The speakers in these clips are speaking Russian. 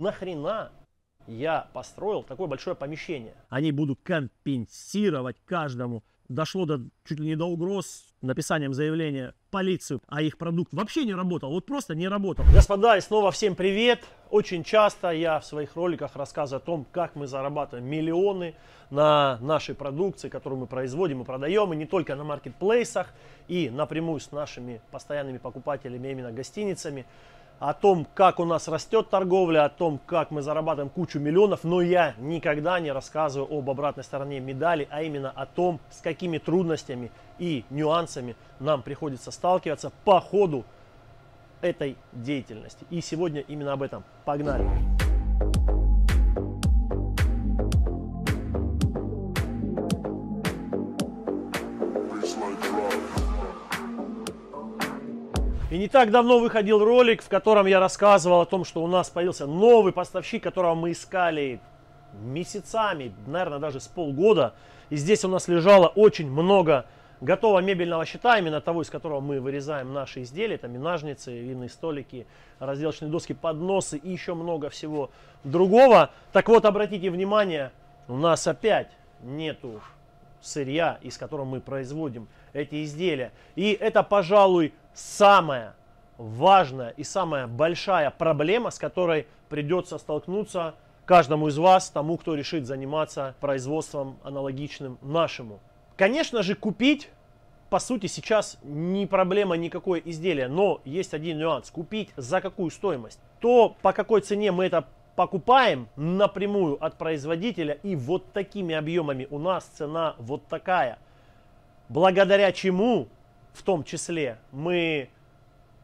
Нахрена я построил такое большое помещение? Они будут компенсировать каждому. Дошло до чуть ли не до угроз написанием заявления полицию, а их продукт вообще не работал, вот просто не работал. Господа, и снова всем привет. Очень часто я в своих роликах рассказываю о том, как мы зарабатываем миллионы на нашей продукции, которую мы производим и продаем, и не только на маркетплейсах, и напрямую с нашими постоянными покупателями, именно гостиницами о том, как у нас растет торговля, о том, как мы зарабатываем кучу миллионов, но я никогда не рассказываю об обратной стороне медали, а именно о том, с какими трудностями и нюансами нам приходится сталкиваться по ходу этой деятельности. И сегодня именно об этом. Погнали! Не так давно выходил ролик, в котором я рассказывал о том, что у нас появился новый поставщик, которого мы искали месяцами, наверное, даже с полгода. И здесь у нас лежало очень много готового мебельного щита, именно того, из которого мы вырезаем наши изделия. Это минажницы, винные столики, разделочные доски, подносы и еще много всего другого. Так вот, обратите внимание, у нас опять нету сырья, из которого мы производим эти изделия. И это, пожалуй, самая важная и самая большая проблема, с которой придется столкнуться каждому из вас, тому, кто решит заниматься производством аналогичным нашему. Конечно же, купить, по сути, сейчас не проблема никакое изделие, но есть один нюанс. Купить за какую стоимость? То, по какой цене мы это покупаем напрямую от производителя и вот такими объемами у нас цена вот такая. Благодаря чему в том числе мы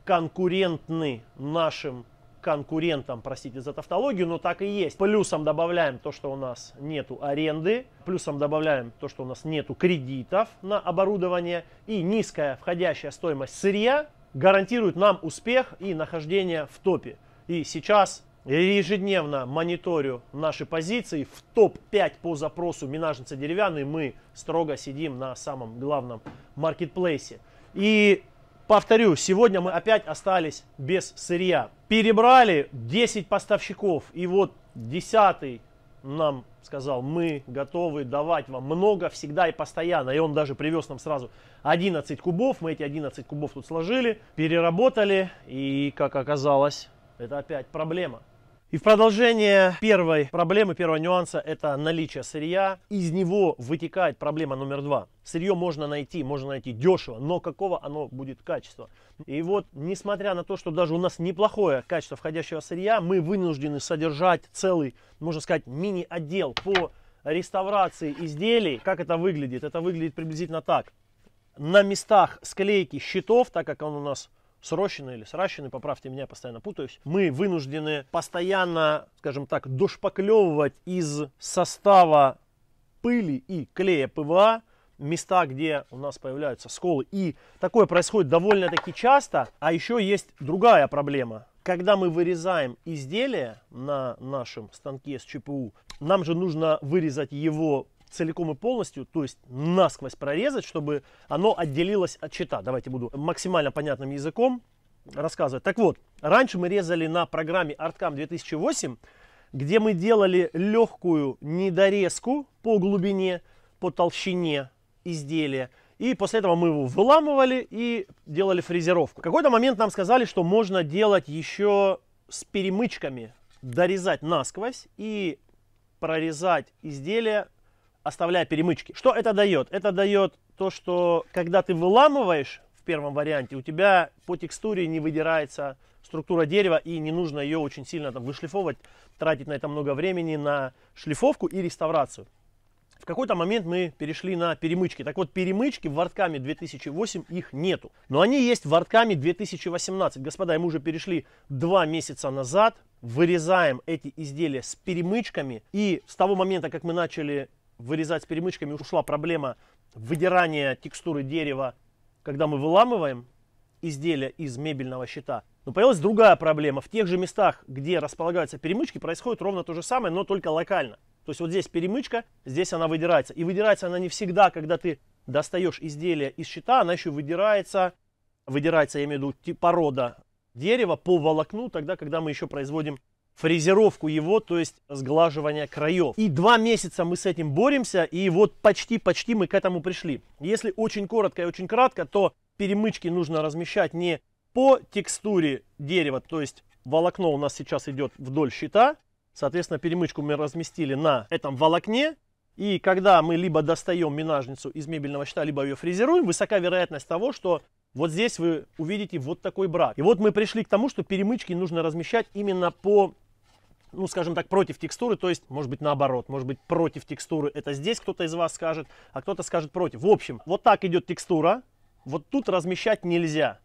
конкурентны нашим конкурентам, простите за тавтологию, но так и есть. Плюсом добавляем то, что у нас нету аренды, плюсом добавляем то, что у нас нету кредитов на оборудование и низкая входящая стоимость сырья гарантирует нам успех и нахождение в топе. И сейчас ежедневно мониторю наши позиции. В топ-5 по запросу минажницы деревянный мы строго сидим на самом главном маркетплейсе. И повторю, сегодня мы опять остались без сырья. Перебрали 10 поставщиков, и вот 10 нам сказал, мы готовы давать вам много, всегда и постоянно. И он даже привез нам сразу 11 кубов. Мы эти 11 кубов тут сложили, переработали. И, как оказалось, это опять проблема. И в продолжение первой проблемы, первого нюанса, это наличие сырья. Из него вытекает проблема номер два. Сырье можно найти, можно найти дешево, но какого оно будет качества? И вот, несмотря на то, что даже у нас неплохое качество входящего сырья, мы вынуждены содержать целый, можно сказать, мини-отдел по реставрации изделий. Как это выглядит? Это выглядит приблизительно так. На местах склейки щитов, так как он у нас срощены или сращены, поправьте меня, постоянно путаюсь, мы вынуждены постоянно, скажем так, дошпаклевывать из состава пыли и клея ПВА места, где у нас появляются сколы. И такое происходит довольно-таки часто. А еще есть другая проблема. Когда мы вырезаем изделие на нашем станке с ЧПУ, нам же нужно вырезать его целиком и полностью, то есть насквозь прорезать, чтобы оно отделилось от чита. Давайте буду максимально понятным языком рассказывать. Так вот, раньше мы резали на программе ArtCam 2008, где мы делали легкую недорезку по глубине, по толщине изделия. И после этого мы его выламывали и делали фрезеровку. В какой-то момент нам сказали, что можно делать еще с перемычками, дорезать насквозь и прорезать изделие оставляя перемычки. Что это дает? Это дает то, что когда ты выламываешь в первом варианте, у тебя по текстуре не выдирается структура дерева и не нужно ее очень сильно там вышлифовывать, тратить на это много времени на шлифовку и реставрацию. В какой-то момент мы перешли на перемычки. Так вот, перемычки в Варткаме 2008 их нету. Но они есть в Варткаме 2018. Господа, мы уже перешли два месяца назад. Вырезаем эти изделия с перемычками. И с того момента, как мы начали вырезать с перемычками ушла проблема выдирания текстуры дерева, когда мы выламываем изделие из мебельного щита. Но появилась другая проблема. В тех же местах, где располагаются перемычки, происходит ровно то же самое, но только локально. То есть вот здесь перемычка, здесь она выдирается. И выдирается она не всегда, когда ты достаешь изделие из щита, она еще выдирается, выдирается, я имею в виду, порода дерева по волокну, тогда, когда мы еще производим фрезеровку его, то есть сглаживание краев. И два месяца мы с этим боремся, и вот почти-почти мы к этому пришли. Если очень коротко и очень кратко, то перемычки нужно размещать не по текстуре дерева, то есть волокно у нас сейчас идет вдоль щита, соответственно перемычку мы разместили на этом волокне, и когда мы либо достаем минажницу из мебельного щита, либо ее фрезеруем, высока вероятность того, что вот здесь вы увидите вот такой брак. И вот мы пришли к тому, что перемычки нужно размещать именно по ну, скажем так, против текстуры, то есть, может быть, наоборот, может быть, против текстуры. Это здесь кто-то из вас скажет, а кто-то скажет против. В общем, вот так идет текстура, вот тут размещать нельзя.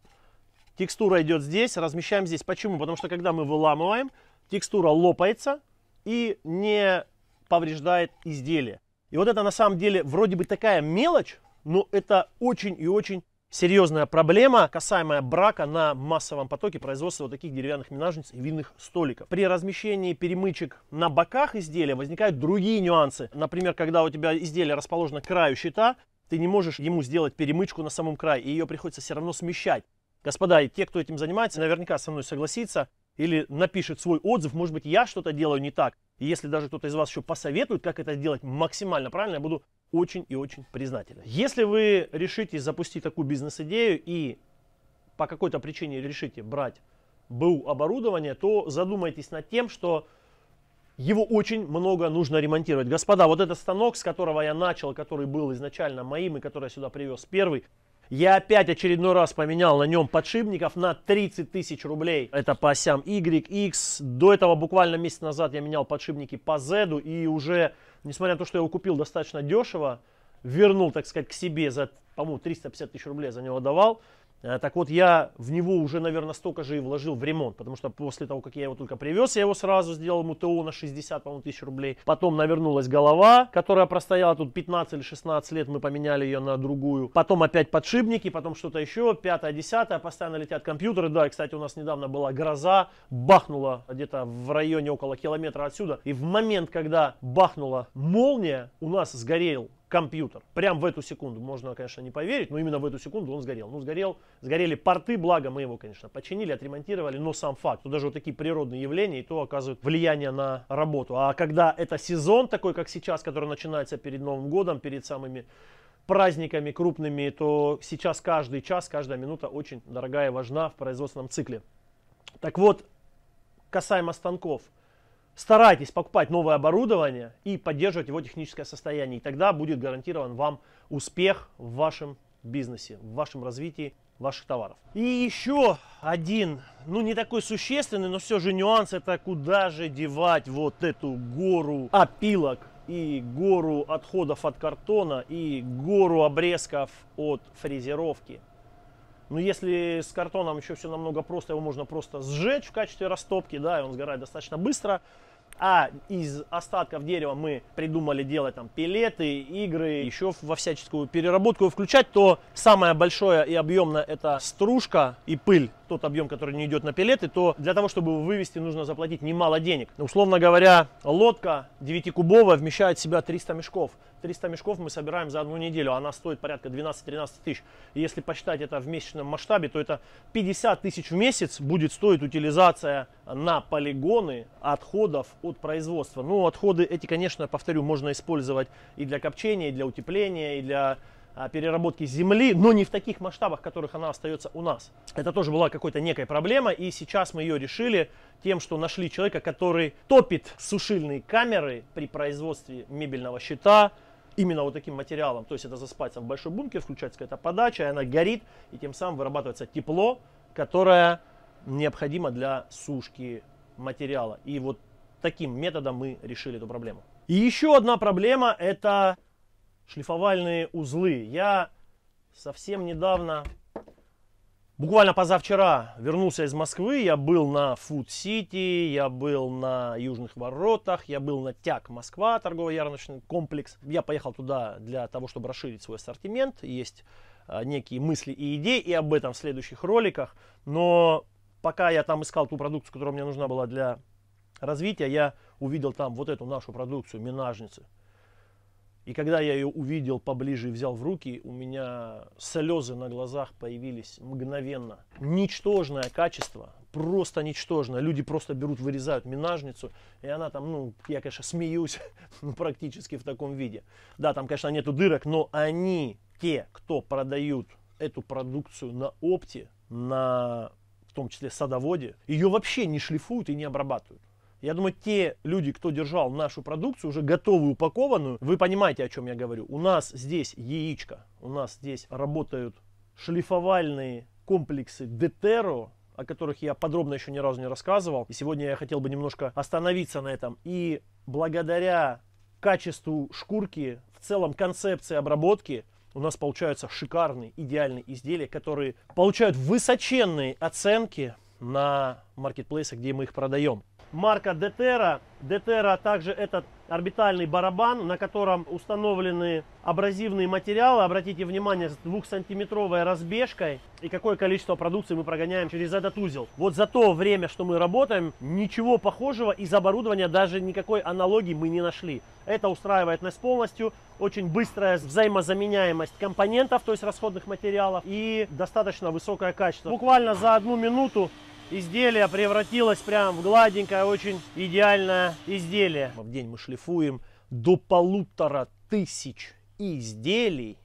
Текстура идет здесь, размещаем здесь. Почему? Потому что, когда мы выламываем, текстура лопается и не повреждает изделие. И вот это на самом деле вроде бы такая мелочь, но это очень и очень серьезная проблема, касаемая брака на массовом потоке производства вот таких деревянных менажниц и винных столиков. При размещении перемычек на боках изделия возникают другие нюансы. Например, когда у тебя изделие расположено к краю щита, ты не можешь ему сделать перемычку на самом крае, и ее приходится все равно смещать. Господа, и те, кто этим занимается, наверняка со мной согласится или напишет свой отзыв, может быть, я что-то делаю не так. И если даже кто-то из вас еще посоветует, как это делать максимально правильно, я буду очень и очень признательны. Если вы решите запустить такую бизнес-идею и по какой-то причине решите брать БУ оборудование, то задумайтесь над тем, что его очень много нужно ремонтировать. Господа, вот этот станок, с которого я начал, который был изначально моим и который я сюда привез первый, я опять очередной раз поменял на нем подшипников на 30 тысяч рублей. Это по осям Y, X. До этого буквально месяц назад я менял подшипники по Z. И уже, несмотря на то, что я его купил достаточно дешево, вернул, так сказать, к себе за, по-моему, 350 тысяч рублей за него давал. Э, так вот, я в него уже, наверное, столько же и вложил в ремонт, потому что после того, как я его только привез, я его сразу сделал ему ТО на 60, по-моему, тысяч рублей. Потом навернулась голова, которая простояла тут 15 или 16 лет, мы поменяли ее на другую. Потом опять подшипники, потом что-то еще, пятое, десятое, постоянно летят компьютеры. Да, кстати, у нас недавно была гроза, бахнула где-то в районе около километра отсюда. И в момент, когда бахнула молния, у нас сгорел компьютер. прямо в эту секунду, можно, конечно, не поверить, но именно в эту секунду он сгорел. Ну, сгорел, сгорели порты, благо мы его, конечно, починили, отремонтировали, но сам факт, что даже вот такие природные явления, и то оказывают влияние на работу. А когда это сезон такой, как сейчас, который начинается перед Новым годом, перед самыми праздниками крупными, то сейчас каждый час, каждая минута очень дорогая и важна в производственном цикле. Так вот, касаемо станков – старайтесь покупать новое оборудование и поддерживать его техническое состояние. И тогда будет гарантирован вам успех в вашем бизнесе, в вашем развитии ваших товаров. И еще один, ну не такой существенный, но все же нюанс, это куда же девать вот эту гору опилок и гору отходов от картона и гору обрезков от фрезеровки. Но ну, если с картоном еще все намного просто, его можно просто сжечь в качестве растопки, да, и он сгорает достаточно быстро. А из остатков дерева мы придумали делать там пилеты, игры, еще во всяческую переработку включать, то самое большое и объемное это стружка и пыль тот объем, который не идет на пеллеты, то для того, чтобы его вывести, нужно заплатить немало денег. Ну, условно говоря, лодка 9-кубовая вмещает в себя 300 мешков. 300 мешков мы собираем за одну неделю, а она стоит порядка 12-13 тысяч. И если посчитать это в месячном масштабе, то это 50 тысяч в месяц будет стоить утилизация на полигоны отходов от производства. Ну, отходы эти, конечно, повторю, можно использовать и для копчения, и для утепления, и для а, переработки земли, но не в таких масштабах, в которых она остается у нас. Это тоже была какой-то некая проблема, и сейчас мы ее решили тем, что нашли человека, который топит сушильные камеры при производстве мебельного щита, именно вот таким материалом. То есть это заспаться в большой бункер, включается какая-то подача, и она горит, и тем самым вырабатывается тепло, которое необходимо для сушки материала. И вот таким методом мы решили эту проблему. И еще одна проблема – это шлифовальные узлы. Я совсем недавно, буквально позавчера, вернулся из Москвы. Я был на Food City, я был на Южных Воротах, я был на Тяг Москва, торгово ярмарочный комплекс. Я поехал туда для того, чтобы расширить свой ассортимент. Есть а, некие мысли и идеи, и об этом в следующих роликах. Но пока я там искал ту продукцию, которая мне нужна была для развития, я увидел там вот эту нашу продукцию, минажницы. И когда я ее увидел поближе и взял в руки, у меня слезы на глазах появились мгновенно. Ничтожное качество, просто ничтожное. Люди просто берут, вырезают минажницу, и она там, ну, я, конечно, смеюсь ну, практически в таком виде. Да, там, конечно, нету дырок, но они, те, кто продают эту продукцию на опте, на в том числе садоводе, ее вообще не шлифуют и не обрабатывают. Я думаю, те люди, кто держал нашу продукцию, уже готовую, упакованную, вы понимаете, о чем я говорю. У нас здесь яичко, у нас здесь работают шлифовальные комплексы Детеро, о которых я подробно еще ни разу не рассказывал. И сегодня я хотел бы немножко остановиться на этом. И благодаря качеству шкурки, в целом концепции обработки, у нас получаются шикарные, идеальные изделия, которые получают высоченные оценки на маркетплейсах, где мы их продаем марка Детера. Детера также этот орбитальный барабан, на котором установлены абразивные материалы. Обратите внимание, с 2-сантиметровой разбежкой и какое количество продукции мы прогоняем через этот узел. Вот за то время, что мы работаем, ничего похожего из оборудования даже никакой аналогии мы не нашли. Это устраивает нас полностью. Очень быстрая взаимозаменяемость компонентов, то есть расходных материалов и достаточно высокое качество. Буквально за одну минуту изделие превратилось прям в гладенькое, очень идеальное изделие. В день мы шлифуем до полутора тысяч изделий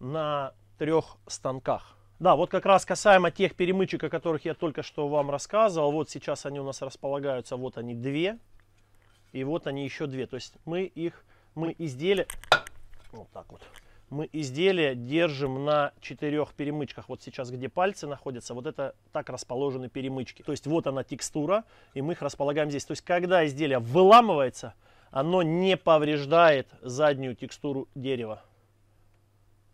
на трех станках. Да, вот как раз касаемо тех перемычек, о которых я только что вам рассказывал. Вот сейчас они у нас располагаются, вот они две, и вот они еще две. То есть мы их, мы изделия вот так вот, мы изделие держим на четырех перемычках. Вот сейчас, где пальцы находятся, вот это так расположены перемычки. То есть вот она текстура, и мы их располагаем здесь. То есть когда изделие выламывается, оно не повреждает заднюю текстуру дерева.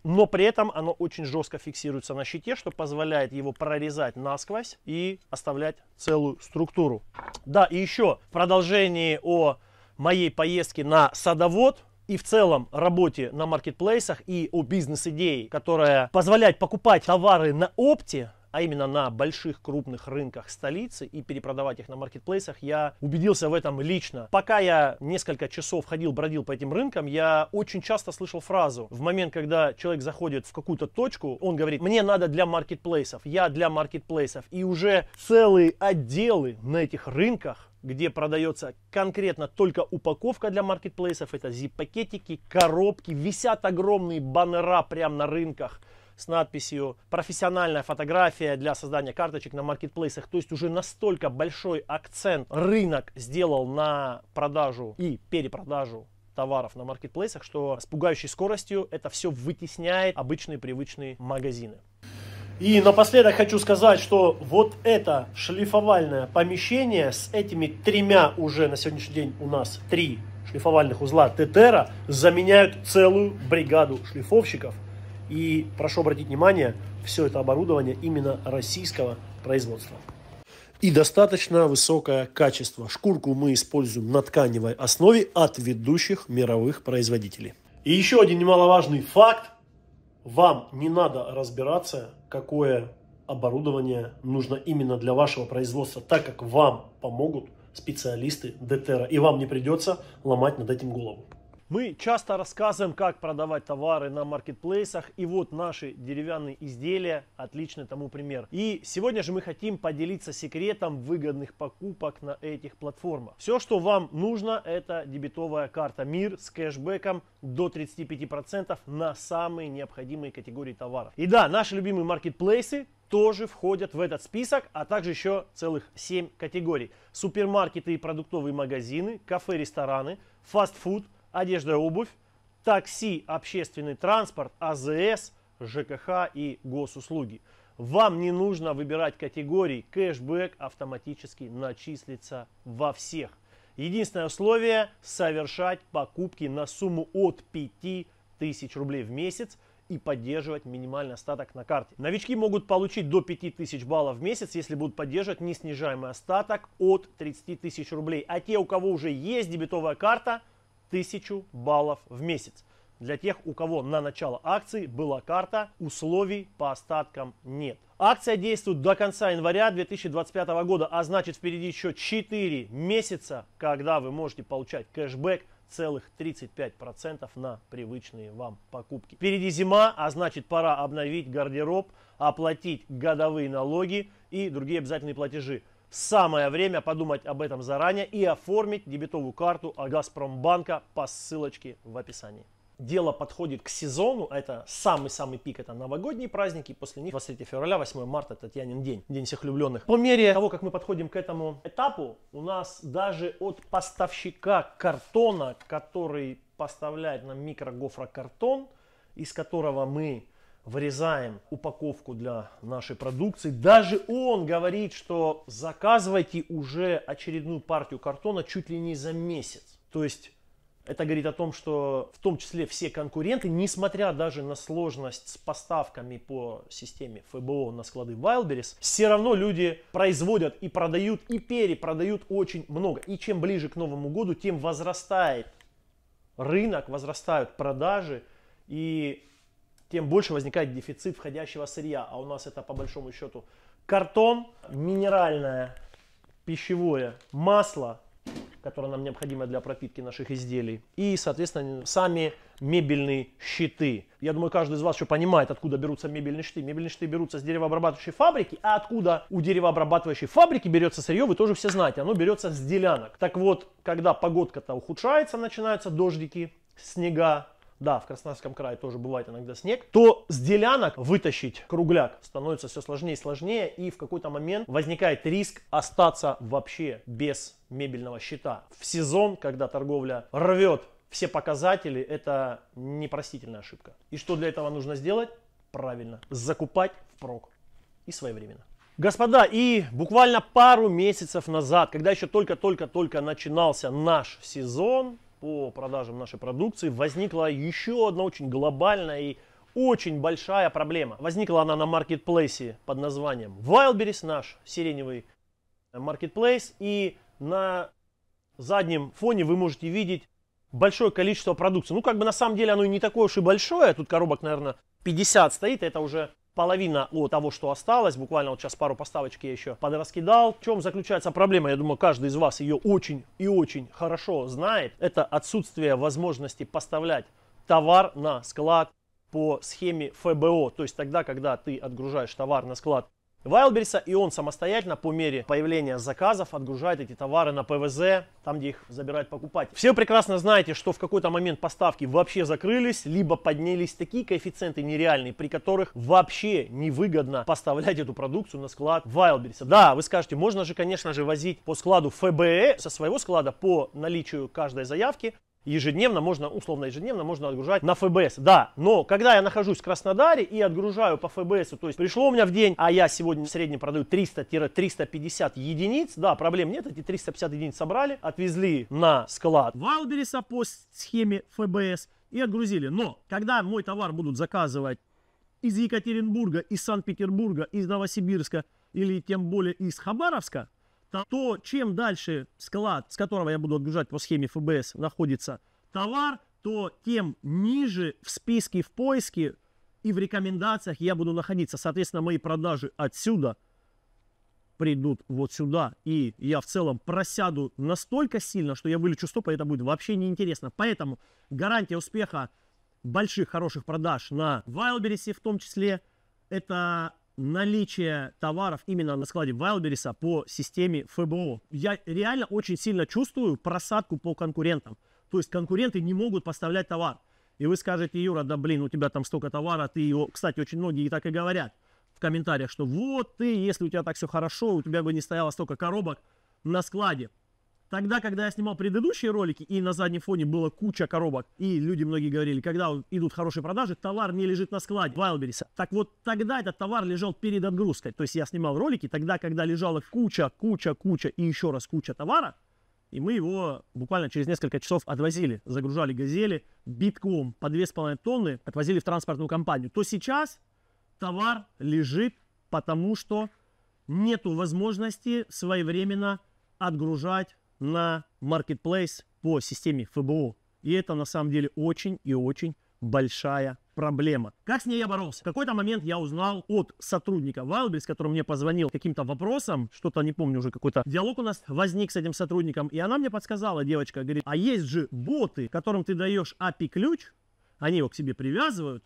Но при этом оно очень жестко фиксируется на щите, что позволяет его прорезать насквозь и оставлять целую структуру. Да, и еще в продолжении о моей поездке на садовод – и в целом работе на маркетплейсах и о бизнес-идее, которая позволяет покупать товары на опте, а именно на больших крупных рынках столицы и перепродавать их на маркетплейсах, я убедился в этом лично. Пока я несколько часов ходил, бродил по этим рынкам, я очень часто слышал фразу, в момент, когда человек заходит в какую-то точку, он говорит, мне надо для маркетплейсов, я для маркетплейсов. И уже целые отделы на этих рынках где продается конкретно только упаковка для маркетплейсов. Это zip-пакетики, коробки, висят огромные баннера прямо на рынках с надписью «Профессиональная фотография для создания карточек на маркетплейсах». То есть уже настолько большой акцент рынок сделал на продажу и перепродажу товаров на маркетплейсах, что с пугающей скоростью это все вытесняет обычные привычные магазины. И напоследок хочу сказать, что вот это шлифовальное помещение с этими тремя уже на сегодняшний день у нас три шлифовальных узла Тетера заменяют целую бригаду шлифовщиков. И прошу обратить внимание, все это оборудование именно российского производства. И достаточно высокое качество. Шкурку мы используем на тканевой основе от ведущих мировых производителей. И еще один немаловажный факт. Вам не надо разбираться какое оборудование нужно именно для вашего производства, так как вам помогут специалисты ДТР, и вам не придется ломать над этим голову. Мы часто рассказываем, как продавать товары на маркетплейсах, и вот наши деревянные изделия – отличный тому пример. И сегодня же мы хотим поделиться секретом выгодных покупок на этих платформах. Все, что вам нужно, это дебетовая карта МИР с кэшбэком до 35% на самые необходимые категории товаров. И да, наши любимые маркетплейсы тоже входят в этот список, а также еще целых 7 категорий. Супермаркеты и продуктовые магазины, кафе, рестораны, фастфуд – одежда и обувь, такси, общественный транспорт, АЗС, ЖКХ и госуслуги. Вам не нужно выбирать категории, кэшбэк автоматически начислится во всех. Единственное условие – совершать покупки на сумму от 5000 рублей в месяц и поддерживать минимальный остаток на карте. Новички могут получить до 5000 баллов в месяц, если будут поддерживать неснижаемый остаток от 30 тысяч рублей. А те, у кого уже есть дебетовая карта – 1000 баллов в месяц. Для тех, у кого на начало акции была карта, условий по остаткам нет. Акция действует до конца января 2025 года, а значит впереди еще 4 месяца, когда вы можете получать кэшбэк целых 35% на привычные вам покупки. Впереди зима, а значит пора обновить гардероб, оплатить годовые налоги и другие обязательные платежи. Самое время подумать об этом заранее и оформить дебетовую карту Газпромбанка по ссылочке в описании. Дело подходит к сезону, а это самый-самый пик, это новогодние праздники, после них 23 февраля, 8 марта, Татьянин день, День всех влюбленных. По мере того, как мы подходим к этому этапу, у нас даже от поставщика картона, который поставляет нам микрогофрокартон, из которого мы вырезаем упаковку для нашей продукции. Даже он говорит, что заказывайте уже очередную партию картона чуть ли не за месяц. То есть это говорит о том, что в том числе все конкуренты, несмотря даже на сложность с поставками по системе ФБО на склады Wildberries, все равно люди производят и продают, и перепродают очень много. И чем ближе к Новому году, тем возрастает рынок, возрастают продажи. И тем больше возникает дефицит входящего сырья. А у нас это по большому счету картон, минеральное пищевое масло, которое нам необходимо для пропитки наших изделий, и, соответственно, сами мебельные щиты. Я думаю, каждый из вас еще понимает, откуда берутся мебельные щиты. Мебельные щиты берутся с деревообрабатывающей фабрики, а откуда у деревообрабатывающей фабрики берется сырье, вы тоже все знаете, оно берется с делянок. Так вот, когда погодка-то ухудшается, начинаются дождики, снега, да, в Краснодарском крае тоже бывает иногда снег, то с делянок вытащить кругляк становится все сложнее и сложнее, и в какой-то момент возникает риск остаться вообще без мебельного счета. В сезон, когда торговля рвет все показатели, это непростительная ошибка. И что для этого нужно сделать? Правильно, закупать впрок и своевременно. Господа, и буквально пару месяцев назад, когда еще только-только-только начинался наш сезон, по продажам нашей продукции, возникла еще одна очень глобальная и очень большая проблема. Возникла она на маркетплейсе под названием Wildberries, наш сиреневый маркетплейс. И на заднем фоне вы можете видеть большое количество продукции. Ну, как бы на самом деле оно и не такое уж и большое. Тут коробок, наверное, 50 стоит. Это уже половина от того, что осталось. Буквально вот сейчас пару поставочки я еще подраскидал. В чем заключается проблема? Я думаю, каждый из вас ее очень и очень хорошо знает. Это отсутствие возможности поставлять товар на склад по схеме ФБО. То есть тогда, когда ты отгружаешь товар на склад Вайлберса, и он самостоятельно по мере появления заказов отгружает эти товары на ПВЗ, там, где их забирает покупать. Все прекрасно знаете, что в какой-то момент поставки вообще закрылись, либо поднялись такие коэффициенты нереальные, при которых вообще невыгодно поставлять эту продукцию на склад Вайлберса. Да, вы скажете, можно же, конечно же, возить по складу ФБЭ со своего склада по наличию каждой заявки, ежедневно можно, условно ежедневно можно отгружать на ФБС. Да, но когда я нахожусь в Краснодаре и отгружаю по ФБС, то есть пришло у меня в день, а я сегодня в среднем продаю 300-350 единиц, да, проблем нет, эти 350 единиц собрали, отвезли на склад Валбериса по схеме ФБС и отгрузили. Но когда мой товар будут заказывать из Екатеринбурга, из Санкт-Петербурга, из Новосибирска или тем более из Хабаровска, то чем дальше склад, с которого я буду отгружать по схеме ФБС, находится товар, то тем ниже в списке, в поиске и в рекомендациях я буду находиться. Соответственно, мои продажи отсюда придут вот сюда. И я в целом просяду настолько сильно, что я вылечу стопа, и это будет вообще неинтересно. Поэтому гарантия успеха больших хороших продаж на Wildberries в том числе – это наличие товаров именно на складе Wildberries а по системе ФБО. Я реально очень сильно чувствую просадку по конкурентам. То есть конкуренты не могут поставлять товар. И вы скажете, Юра, да блин, у тебя там столько товара, ты его... Кстати, очень многие так и говорят в комментариях, что вот ты, если у тебя так все хорошо, у тебя бы не стояло столько коробок на складе. Тогда, когда я снимал предыдущие ролики, и на заднем фоне была куча коробок, и люди многие говорили, когда идут хорошие продажи, товар не лежит на складе Вайлбериса. Так вот, тогда этот товар лежал перед отгрузкой. То есть я снимал ролики тогда, когда лежала куча, куча, куча и еще раз куча товара, и мы его буквально через несколько часов отвозили, загружали газели битком по 2,5 тонны, отвозили в транспортную компанию. То сейчас товар лежит, потому что нету возможности своевременно отгружать на маркетплейс по системе ФБО. И это на самом деле очень и очень большая проблема. Как с ней я боролся? В какой-то момент я узнал от сотрудника Wildberries, который мне позвонил каким-то вопросом, что-то не помню уже, какой-то диалог у нас возник с этим сотрудником, и она мне подсказала, девочка, говорит, а есть же боты, которым ты даешь API-ключ, они его к себе привязывают,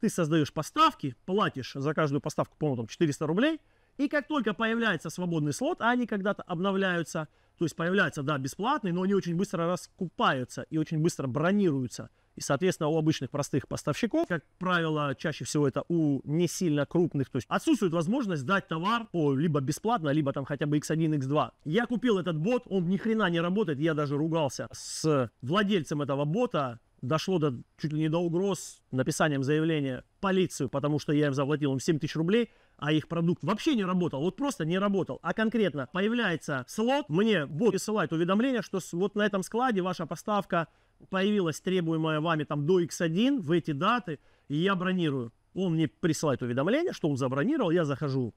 ты создаешь поставки, платишь за каждую поставку, по-моему, там 400 рублей, и как только появляется свободный слот, они когда-то обновляются, то есть появляются, да, бесплатные, но они очень быстро раскупаются и очень быстро бронируются. И, соответственно, у обычных простых поставщиков, как правило, чаще всего это у не сильно крупных, то есть отсутствует возможность дать товар по либо бесплатно, либо там хотя бы X1, X2. Я купил этот бот, он ни хрена не работает, я даже ругался с владельцем этого бота, дошло до чуть ли не до угроз написанием заявления в полицию, потому что я им заплатил им 7 тысяч рублей, а их продукт вообще не работал, вот просто не работал, а конкретно появляется слот, мне бот присылает уведомление, что вот на этом складе ваша поставка появилась требуемая вами там до X1 в эти даты, и я бронирую. Он мне присылает уведомление, что он забронировал, я захожу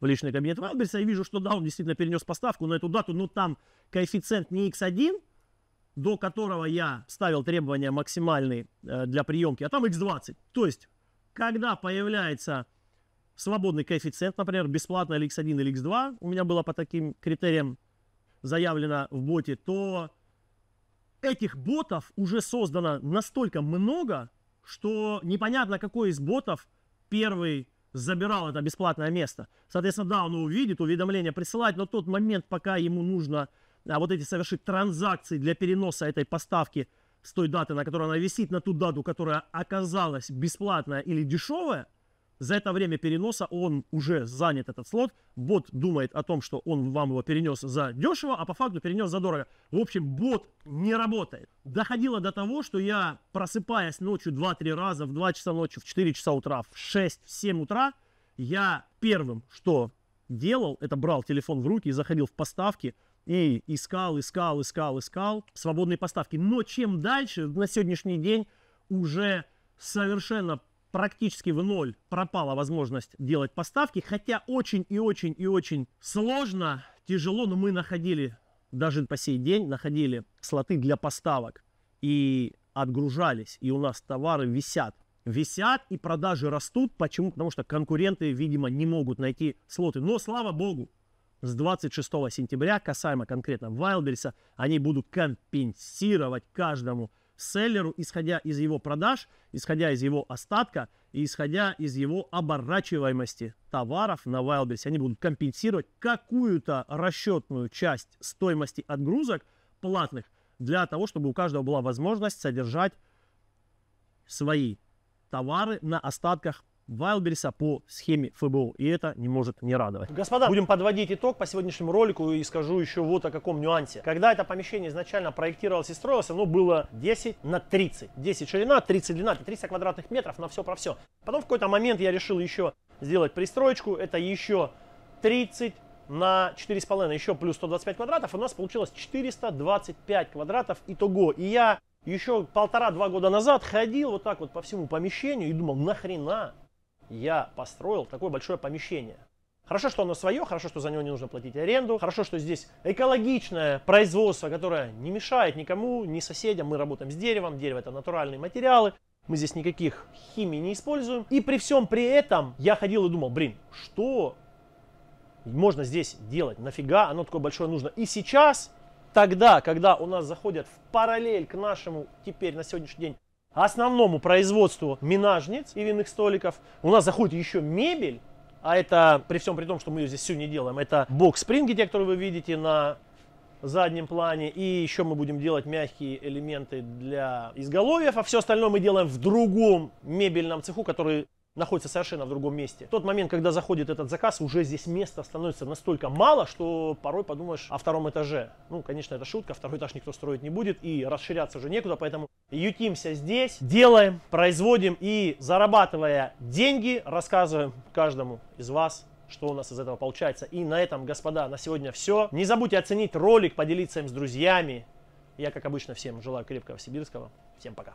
в личный кабинет Вайлдберриса и вижу, что да, он действительно перенес поставку на эту дату, но там коэффициент не X1, до которого я ставил требования максимальные э, для приемки, а там X20. То есть, когда появляется свободный коэффициент, например, бесплатно x 1 или x 2 у меня было по таким критериям заявлено в боте, то этих ботов уже создано настолько много, что непонятно, какой из ботов первый забирал это бесплатное место. Соответственно, да, он увидит, уведомление присылать, но тот момент, пока ему нужно а, вот эти совершить транзакции для переноса этой поставки с той даты, на которой она висит, на ту дату, которая оказалась бесплатная или дешевая – за это время переноса он уже занят этот слот. Бот думает о том, что он вам его перенес за дешево, а по факту перенес за дорого. В общем, бот не работает. Доходило до того, что я, просыпаясь ночью 2-3 раза, в 2 часа ночи, в 4 часа утра, в 6-7 утра, я первым, что делал, это брал телефон в руки и заходил в поставки, и искал, искал, искал, искал свободные поставки. Но чем дальше, на сегодняшний день уже совершенно практически в ноль пропала возможность делать поставки, хотя очень и очень и очень сложно, тяжело, но мы находили, даже по сей день находили слоты для поставок и отгружались, и у нас товары висят. Висят и продажи растут. Почему? Потому что конкуренты, видимо, не могут найти слоты. Но, слава богу, с 26 сентября, касаемо конкретно Вайлдберриса, они будут компенсировать каждому селлеру, исходя из его продаж, исходя из его остатка и исходя из его оборачиваемости товаров на Wildberries. Они будут компенсировать какую-то расчетную часть стоимости отгрузок платных для того, чтобы у каждого была возможность содержать свои товары на остатках Wildberries по схеме ФБО, и это не может не радовать. Господа, будем подводить итог по сегодняшнему ролику и скажу еще вот о каком нюансе. Когда это помещение изначально проектировалось и строилось, оно было 10 на 30. 10 ширина, 30 длина, 300 квадратных метров на все про все. Потом в какой-то момент я решил еще сделать пристроечку, это еще 30 на 4,5, еще плюс 125 квадратов, у нас получилось 425 квадратов итого. И я еще полтора-два года назад ходил вот так вот по всему помещению и думал, нахрена? я построил такое большое помещение. Хорошо, что оно свое, хорошо, что за него не нужно платить аренду, хорошо, что здесь экологичное производство, которое не мешает никому, ни соседям. Мы работаем с деревом, дерево это натуральные материалы, мы здесь никаких химий не используем. И при всем при этом я ходил и думал, блин, что можно здесь делать? Нафига оно такое большое нужно? И сейчас, тогда, когда у нас заходят в параллель к нашему теперь на сегодняшний день основному производству минажниц и винных столиков. У нас заходит еще мебель, а это, при всем при том, что мы ее здесь всю не делаем, это бокс-спринги, те, которые вы видите на заднем плане. И еще мы будем делать мягкие элементы для изголовьев, а все остальное мы делаем в другом мебельном цеху, который находится совершенно в другом месте. В тот момент, когда заходит этот заказ, уже здесь места становится настолько мало, что порой подумаешь о втором этаже. Ну, конечно, это шутка, второй этаж никто строить не будет, и расширяться уже некуда, поэтому ютимся здесь, делаем, производим и, зарабатывая деньги, рассказываем каждому из вас, что у нас из этого получается. И на этом, господа, на сегодня все. Не забудьте оценить ролик, поделиться им с друзьями. Я, как обычно, всем желаю крепкого сибирского. Всем пока.